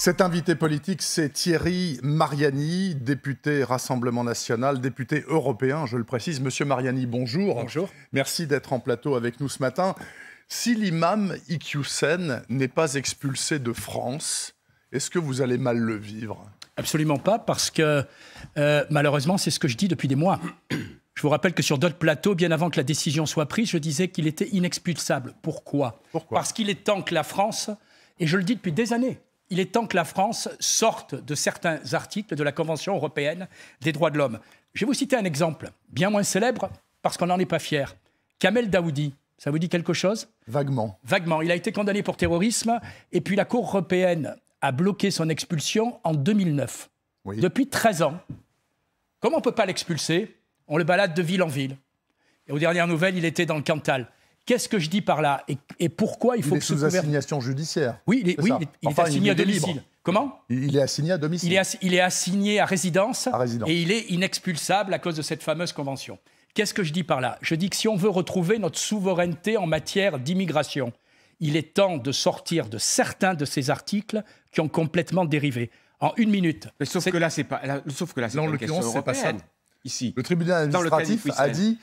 Cet invité politique, c'est Thierry Mariani, député Rassemblement national, député européen, je le précise. Monsieur Mariani, bonjour. Bonjour. Merci d'être en plateau avec nous ce matin. Si l'imam Iqiyoussen n'est pas expulsé de France, est-ce que vous allez mal le vivre Absolument pas, parce que euh, malheureusement, c'est ce que je dis depuis des mois. Je vous rappelle que sur d'autres plateaux, bien avant que la décision soit prise, je disais qu'il était inexpulsable. Pourquoi Parce qu'il est temps que la France, et je le dis depuis des années, il est temps que la France sorte de certains articles de la Convention européenne des droits de l'homme. Je vais vous citer un exemple, bien moins célèbre, parce qu'on n'en est pas fier. Kamel Daoudi, ça vous dit quelque chose Vaguement. Vaguement. Il a été condamné pour terrorisme, et puis la Cour européenne a bloqué son expulsion en 2009. Depuis 13 ans. Comment on ne peut pas l'expulser On le balade de ville en ville. Et aux dernières nouvelles, il était dans le Cantal. Qu'est-ce que je dis par là et, pourquoi il faut il est que sous assignation judiciaire. Oui, il est, il assigné à domicile. Comment Il est assigné à domicile. il est, assigné à résidence, et il est inexpulsable à cause de cette fameuse convention. Qu'est-ce que je dis par là Je dis que si on veut retrouver notre souveraineté en matière d'immigration, il est temps de sortir de certains de ces articles qui ont complètement dérivé. En une minute. sauf que là, c'est pas. sauf que là, c'est pas, pas ça. Le tribunal administratif a dit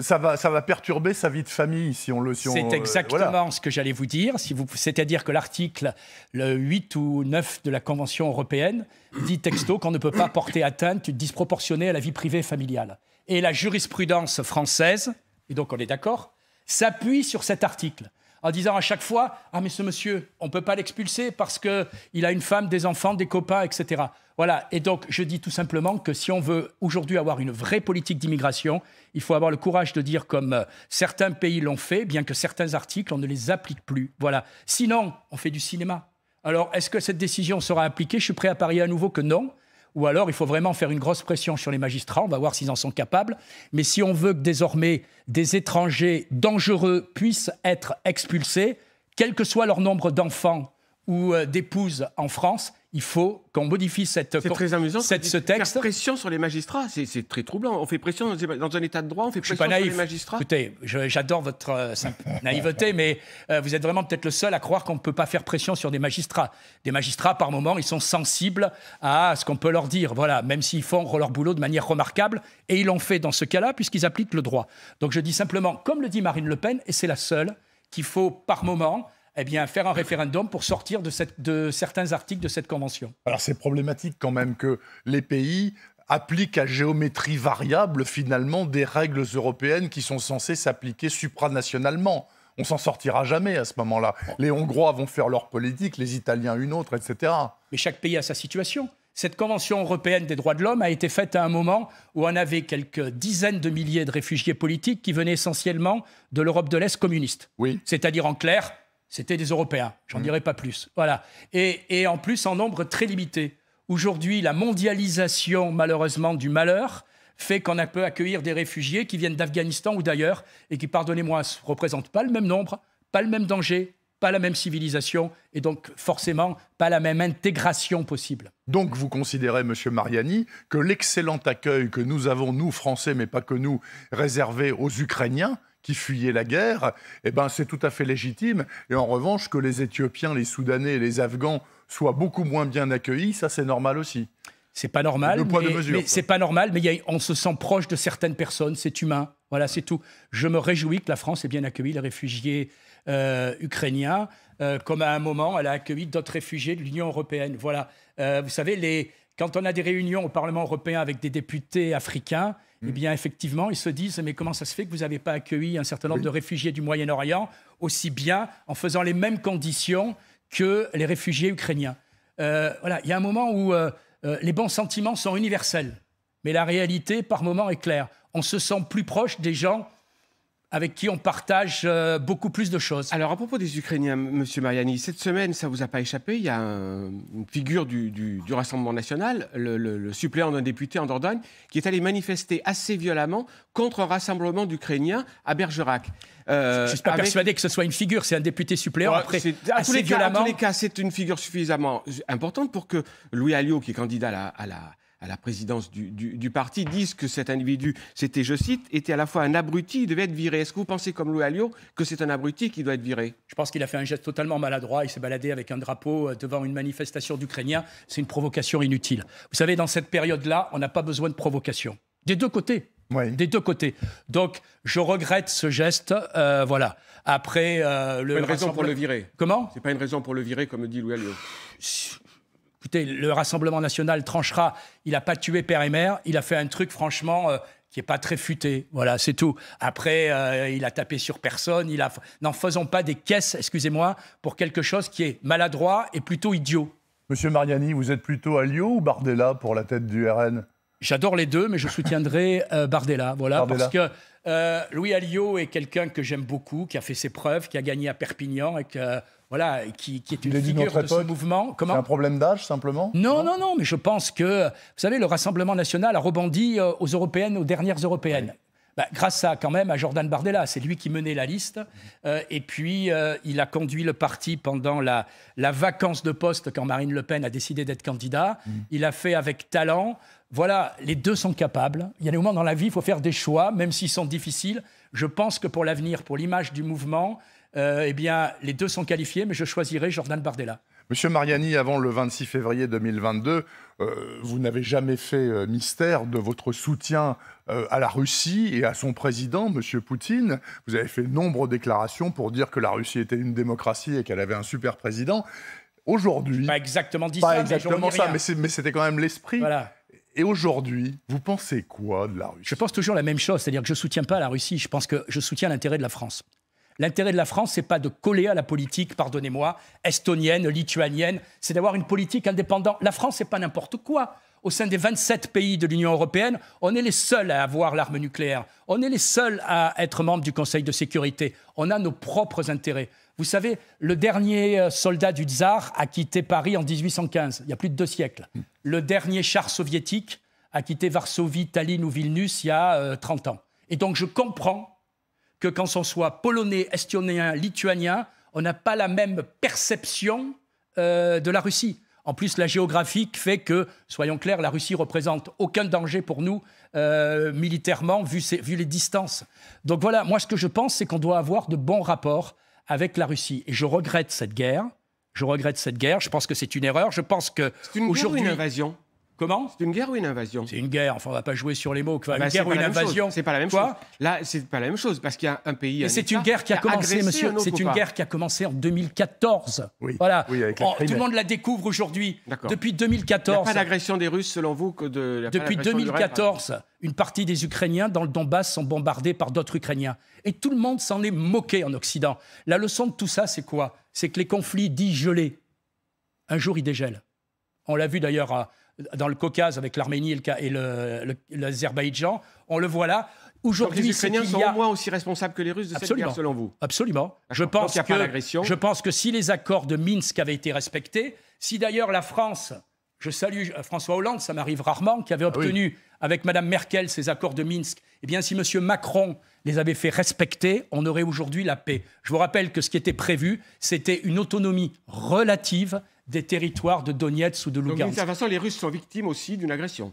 ça, va, perturber sa vie de famille si on le. c'est euh, exactement ce que j'allais vous dire. c'est-à-dire que l'article le 8 ou 9 de la Convention européenne dit texto qu'on ne peut pas porter atteinte disproportionnée à la vie privée familiale. Et la jurisprudence française, et donc on est d'accord, s'appuie sur cet article en disant à chaque fois Ah, mais ce monsieur, on ne peut pas l'expulser parce qu'il a une femme, des enfants, des copains, etc. Voilà. Et donc, je dis tout simplement que si on veut aujourd'hui avoir une vraie politique d'immigration, il faut avoir le courage de dire, comme euh, certains pays l'ont fait, bien que certains articles, on ne les applique plus. Voilà. Sinon, on fait du cinéma. Alors, est-ce que cette décision sera appliquée Je suis prêt à parier à nouveau que non ou alors il faut vraiment faire une grosse pression sur les magistrats, on va voir s'ils en sont capables. Mais si on veut que désormais des étrangers dangereux puissent être expulsés, quel que soit leur nombre d'enfants ou euh, d'épouses en France, il faut qu'on modifie cette, c'est très amusant, cette, ce pression sur les magistrats, c'est, très troublant. On fait pression dans, un état de droit, on fait pression sur les magistrats. Écoutez, j'adore votre euh, naïveté, mais euh, vous êtes vraiment peut-être le seul à croire qu'on ne peut pas faire pression sur des magistrats. Des magistrats, par moment, ils sont sensibles à ce qu'on peut leur dire, voilà, même s'ils font leur boulot de manière remarquable, et ils l'ont fait dans ce cas-là, puisqu'ils appliquent le droit. Donc je dis simplement, comme le dit Marine Le Pen, et c'est la seule, qu'il faut par moment eh bien, faire un référendum pour sortir de, cette, de certains articles de cette convention. Alors c'est problématique quand même que les pays appliquent à géométrie variable finalement des règles européennes qui sont censées s'appliquer supranationalement. On s'en sortira jamais à ce moment-là. Les Hongrois vont faire leur politique, les Italiens une autre, etc. Mais chaque pays a sa situation. Cette Convention européenne des droits de l'homme a été faite à un moment où on avait quelques dizaines de milliers de réfugiés politiques qui venaient essentiellement de l'Europe de l'Est communiste. Oui. C'est-à-dire en clair, c'était des Européens, j'en dirais mm. dirai pas plus. Voilà. Et, en plus en nombre très limité. Aujourd'hui, la mondialisation, malheureusement, du malheur fait qu'on a peu accueillir des réfugiés qui viennent d'Afghanistan ou d'ailleurs et qui, pardonnez-moi, ne représentent pas le même nombre, pas le même danger, pas la même civilisation et donc forcément pas la même intégration possible. Donc vous considérez, Monsieur Mariani, que l'excellent accueil que nous avons, nous Français, mais pas que nous, réservé aux Ukrainiens, qui fuyaient la guerre, eh ben, c'est tout à fait légitime. Et en revanche, que les Éthiopiens, les Soudanais et les Afghans soient beaucoup moins bien accueillis, ça c'est normal aussi. C'est pas normal. Le de mesure. C'est pas normal, mais on se sent proche de certaines personnes, c'est humain. Voilà, c'est tout. Je me réjouis que la France ait bien accueilli les réfugiés euh, ukrainiens, euh, comme à un moment, elle a accueilli d'autres réfugiés de l'Union européenne. Voilà. Euh, vous savez, quand on a des réunions au Parlement européen avec des députés africains, eh bien, effectivement, ils se disent Mais comment ça se fait que vous n'avez pas accueilli un certain nombre de réfugiés du Moyen-Orient aussi bien en faisant les mêmes conditions que les réfugiés ukrainiens euh, Voilà, il y a un moment où euh, euh, les bons sentiments sont universels, mais la réalité, par moment, est claire. On se sent plus proche des gens avec qui on partage euh, beaucoup plus de choses. Alors à propos des Ukrainiens, Monsieur Mariani, cette semaine, ça vous a pas échappé, il y a une figure du, du, Rassemblement national, le, suppléant d'un député en Dordogne, qui est allé manifester assez violemment contre un rassemblement d'Ukrainiens à Bergerac. Euh, je ne suis pas persuadé que ce soit une figure, c'est un député suppléant. après, à tous, les violemment... cas, tous les cas, c'est une figure suffisamment importante pour que Louis Alliot, qui est candidat à la, à la à la présidence du, parti disent que cet individu, c'était, je cite, était à la fois un abruti, il devait être viré. Est-ce que vous pensez, comme Louis Alliot, que c'est un abruti qui doit être viré Je pense qu'il a fait un geste totalement maladroit. Il s'est baladé avec un drapeau euh, devant une manifestation d'Ukrainiens. C'est une provocation inutile. Vous savez, dans cette période-là, on n'a pas besoin de provocation. Des deux côtés. Des deux côtés. Donc, je regrette ce geste. Euh, voilà. Après, euh, le. Pas une raison pour le virer. Comment C'est pas une raison pour le virer, comme dit Louis Alliot écoutez, le Rassemblement national tranchera. Il n'a pas tué père et mère. Il a fait un truc, franchement, euh, qui n'est pas très futé. Voilà, c'est tout. Après, euh, il a tapé sur personne. Il a... N'en faisons pas des caisses, excusez-moi, pour quelque chose qui est maladroit et plutôt idiot. Monsieur Mariani, vous êtes plutôt Alliot ou Bardella pour la tête du RN J'adore les deux, mais je soutiendrai euh, Bardella. Voilà, parce que Louis Alliot est quelqu'un que j'aime beaucoup, qui a fait ses preuves, qui a gagné à Perpignan et que voilà, qui, est une figure de ce mouvement. C'est un problème d'âge, simplement non, non, non, mais je pense que, vous savez, le Rassemblement national a rebondi euh, aux européennes, aux dernières européennes. Bah, grâce à quand même à Jordan Bardella, c'est lui qui menait la liste. Euh, et puis euh, il a conduit le parti pendant la, la, vacance de poste quand Marine Le Pen a décidé d'être candidat. Mm. Il a fait avec talent. Voilà, les deux sont capables. Il y a des moments dans la vie, il faut faire des choix, même s'ils sont difficiles. Je pense que pour l'avenir, pour l'image du mouvement, euh, eh bien, les deux sont qualifiés, mais je choisirai Jordan Bardella. Monsieur Mariani, avant le 26 février 2022, euh, vous n'avez jamais fait euh, mystère de votre soutien à la Russie et à son président, Monsieur Poutine. Vous avez fait nombre de déclarations pour dire que la Russie était une démocratie et qu'elle avait un super président. Aujourd'hui, pas exactement dit exactement mais ça, mais c'était quand même l'esprit. Et aujourd'hui, vous pensez quoi de la Russie Je pense toujours la même chose, c'est-à-dire que je ne soutiens pas la Russie, je pense que je soutiens l'intérêt de la France. L'intérêt de la France, n'est pas de coller à la politique, pardonnez-moi, estonienne, lituanienne, c'est d'avoir une politique indépendante. La France, c'est pas n'importe quoi. Au sein des 27 pays de l'Union européenne, on est les seuls à avoir l'arme nucléaire. On est les seuls à être membre du Conseil de sécurité. On a nos propres intérêts. Vous savez, le dernier euh, soldat du tsar a quitté Paris en 1815, il y a plus de deux siècles. Le dernier char soviétique a quitté Varsovie, Tallinn ou Vilnius il y a 30 euh, ans. Et donc je comprends que quand on soit polonais, estonien, lituanien, on n'a pas la même perception euh, de la Russie. En plus, la géographie fait que, soyons clairs, la Russie représente aucun danger pour nous euh, militairement, vu, vu, les distances. Donc voilà, moi ce que je pense, c'est qu'on doit avoir de bons rapports avec la Russie. Et je regrette cette guerre. Je regrette cette guerre. Je pense que c'est une erreur. Je pense que c'est une, une Comment C'est une guerre ou une invasion C'est une guerre, enfin on va pas jouer sur les mots. Bah, une guerre ou une invasion C'est pas la même chose. Là, c'est pas la même chose parce qu'il y a un pays. c'est une guerre qui a, commencé, monsieur. C'est une guerre qui a commencé en 2014. Oui. Voilà. Oh, tout le monde la découvre aujourd'hui. Depuis 2014. Il n'y pas d'agression des Russes selon vous que de. Depuis 2014, hein une partie des Ukrainiens dans le Donbass sont bombardés par d'autres Ukrainiens et tout le monde s'en est moqué en Occident. La leçon de tout ça, c'est quoi C'est que les conflits dits gelés, un jour ils dégèlent. On l'a vu d'ailleurs à dans le Caucase avec l'Arménie et l'Azerbaïdjan. On le voit là. Aujourd'hui, les Ukrainiens sont au moins aussi responsables que les Russes de cette guerre, selon vous Absolument. Je pense, que, je pense que si les accords de Minsk avaient été respectés, si d'ailleurs la France, je salue François Hollande, ça m'arrive rarement, qui avait ah obtenu avec Mme Merkel ces accords de Minsk, eh bien si M. Macron les avait fait respecter, on aurait aujourd'hui la paix. Je vous rappelle que ce qui était prévu, c'était une autonomie relative des territoires de Donetsk ou de Lugansk. Donc, d'une façon, les Russes sont victimes aussi d'une agression.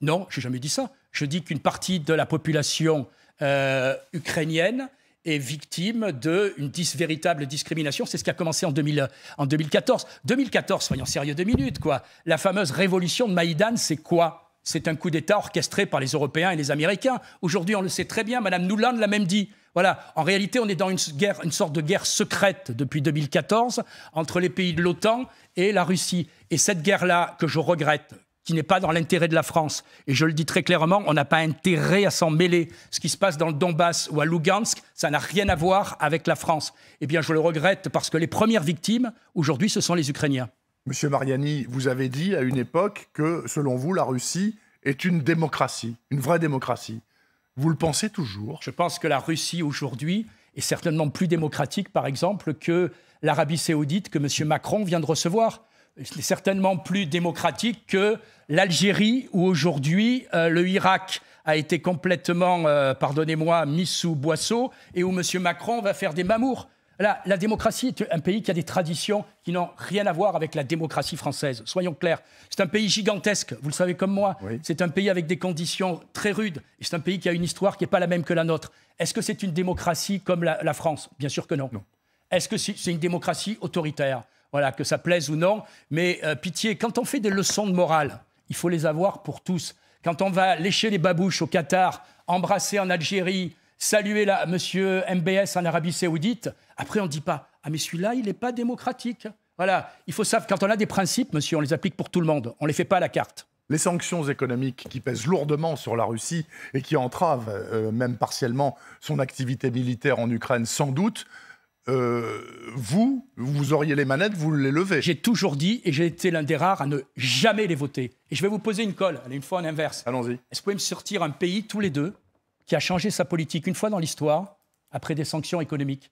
Non, je n'ai jamais dit ça. Je dis qu'une partie de la population euh, ukrainienne est victime d'une dis véritable discrimination. C'est ce qui a commencé en, 2000, en 2014. 2014, soyons sérieux deux minutes, quoi. La fameuse révolution de Maïdan, c'est quoi c'est un coup d'État orchestré par les Européens et les Américains. Aujourd'hui, on le sait très bien, Madame Nuland l'a même dit. Voilà, en réalité, on est dans une, guerre, une sorte de guerre secrète depuis 2014 entre les pays de l'OTAN et la Russie. Et cette guerre-là, que je regrette, qui n'est pas dans l'intérêt de la France, et je le dis très clairement, on n'a pas intérêt à s'en mêler. Ce qui se passe dans le Donbass ou à Lugansk, ça n'a rien à voir avec la France. Eh bien, je le regrette parce que les premières victimes, aujourd'hui, ce sont les Ukrainiens. Monsieur Mariani, vous avez dit à une époque que, selon vous, la Russie est une démocratie, une vraie démocratie. Vous le pensez toujours Je pense que la Russie aujourd'hui est certainement plus démocratique, par exemple, que l'Arabie saoudite que M. Macron vient de recevoir. C'est certainement plus démocratique que l'Algérie, où aujourd'hui euh, le Irak a été complètement, euh, pardonnez-moi, mis sous boisseau, et où M. Macron va faire des mamours la démocratie est un pays qui a des traditions qui n'ont rien à voir avec la démocratie française. Soyons clairs. C'est un pays gigantesque, vous le savez comme moi. C'est un pays avec des conditions très rudes. C'est un pays qui a une histoire qui n'est pas la même que la nôtre. Est-ce que c'est une démocratie comme la, France Bien sûr que non. Est-ce que c'est une démocratie autoritaire Voilà, que ça plaise ou non. Mais euh, pitié, quand on fait des leçons de morale, il faut les avoir pour tous. Quand on va lécher les babouches au Qatar, embrasser en Algérie, saluer là, monsieur MBS en Arabie Saoudite. Après, on ne dit pas Ah, mais celui-là, il n'est pas démocratique. Voilà, il faut savoir, quand on a des principes, monsieur, on les applique pour tout le monde. On ne les fait pas à la carte les sanctions économiques qui pèsent lourdement sur la Russie et qui entravent euh, même partiellement son activité militaire en Ukraine, sans doute, euh, vous, vous auriez les manettes, vous les levez. J'ai toujours dit, et j'ai été l'un des rares à ne jamais les voter. Et je vais vous poser une colle, une fois en inverse. Allons-y. Est-ce que vous pouvez me sortir un pays, tous les deux, qui a changé sa politique une fois dans l'histoire après des sanctions économiques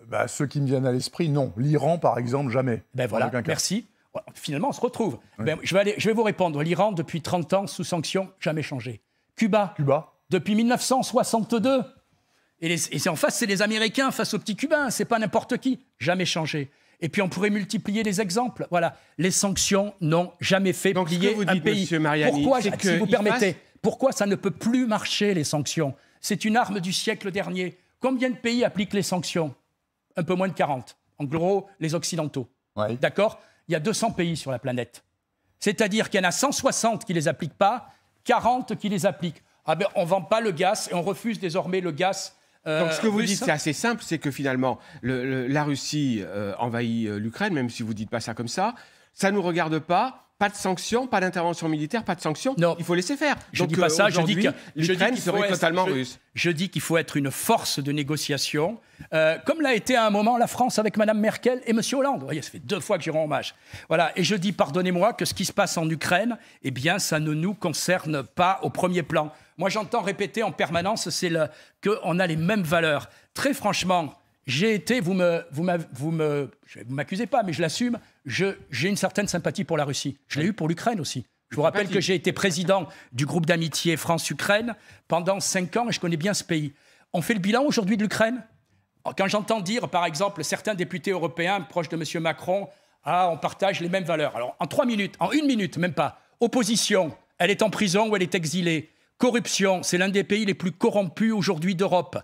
euh, bah, Ceux qui me viennent à l'esprit, non. L'Iran, par exemple, jamais. Ben voilà, merci. Finalement, on se retrouve. Ben, je, vais je vais vous répondre. L'Iran, depuis 30 ans, sous sanctions, jamais changé. Cuba. Cuba. Depuis 1962. Et, en face, c'est les Américains face aux petits Cubains. C'est pas n'importe qui. Jamais changé. Et puis on pourrait multiplier les exemples. Voilà, les sanctions n'ont jamais fait Donc, plier un pays. Pourquoi, si vous permettez, pourquoi ça ne peut plus marcher, les sanctions C'est une arme du siècle dernier. Combien de pays appliquent les sanctions Un peu moins de 40. En gros, les Occidentaux. D'accord Il y a 200 pays sur la planète. C'est-à-dire qu'il y en a 160 qui ne les appliquent pas, 40 qui les appliquent. Ah ben, on ne vend pas le gaz et on refuse désormais le gaz euh, donc ce que vous dites, c'est assez simple, c'est que finalement, la Russie euh, envahit euh, l'Ukraine, même si vous ne dites pas ça comme ça, ça ne nous regarde pas pas de sanctions, pas d'intervention militaire, pas de sanctions. Non. Il faut laisser faire. Je dis pas euh, ça, je dis que russe. Je dis qu'il faut être une force de négociation, euh, comme l'a été à un moment la France avec Mme Merkel et M. Hollande. Vous voyez, ça fait deux fois que j'y rends hommage. Voilà, et je dis, pardonnez-moi, que ce qui se passe en Ukraine, eh bien, ça ne nous concerne pas au premier plan. Moi, j'entends répéter en permanence c'est qu'on a les mêmes valeurs. Très franchement, j'ai été, vous me, vous me, m'accusez pas, mais je l'assume, j'ai une certaine sympathie pour la Russie. Je l'ai eu pour l'Ukraine aussi. Je vous rappelle que j'ai été président du groupe d'amitié France-Ukraine pendant cinq ans et je connais bien ce pays. On fait le bilan aujourd'hui de l'Ukraine Quand j'entends dire, par exemple, certains députés européens proches de M. Macron, ah, on partage les mêmes valeurs. Alors, en trois minutes, en une minute, même pas. Opposition, elle est en prison ou elle est exilée. Corruption, c'est l'un des pays les plus corrompus aujourd'hui d'Europe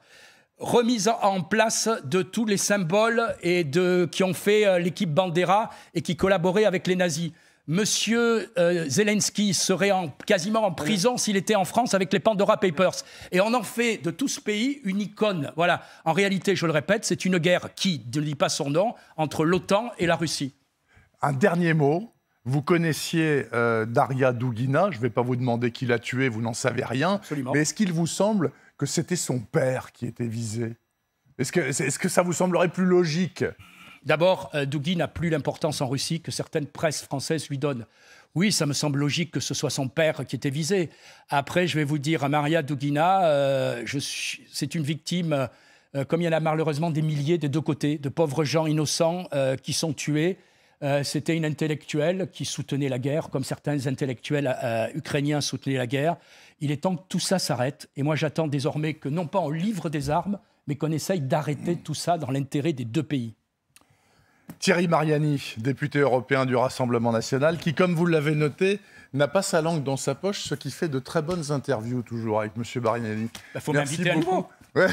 remise en place de tous les symboles et de, qui ont fait euh, l'équipe Bandera et qui collaboraient avec les nazis. Monsieur euh, Zelensky serait quasiment en prison s'il était en France avec les Pandora Papers. Et on en fait de tout ce pays une icône. Voilà. En réalité, je le répète, c'est une guerre qui ne dit pas son nom entre l'OTAN et la Russie. Un dernier mot. Vous connaissiez euh, Daria Dougina. Je ne vais pas vous demander qui l'a tué vous n'en savez rien. Absolument. Mais est-ce qu'il vous semble c'était son père qui était visé Est-ce que, ça vous semblerait plus logique D'abord, euh, Dougie n'a plus l'importance en Russie que certaines presses françaises lui donnent. Oui, ça me semble logique que ce soit son père qui était visé. Après, je vais vous dire, à Maria Dougina, euh, c'est une victime, euh, comme il y en a malheureusement des milliers des deux côtés, de pauvres gens innocents qui sont tués euh, c'était une intellectuelle qui soutenait la guerre, comme certains intellectuels euh, euh, ukrainiens soutenaient la guerre. Il est temps que tout ça s'arrête. Et moi, j'attends désormais que, non pas on livre des armes, mais qu'on essaye d'arrêter tout ça dans l'intérêt des deux pays. Thierry Mariani, député européen du Rassemblement national, qui, comme vous l'avez noté, n'a pas sa langue dans sa poche, ce qui fait de très bonnes interviews toujours avec M. Mariani. Il bah, faut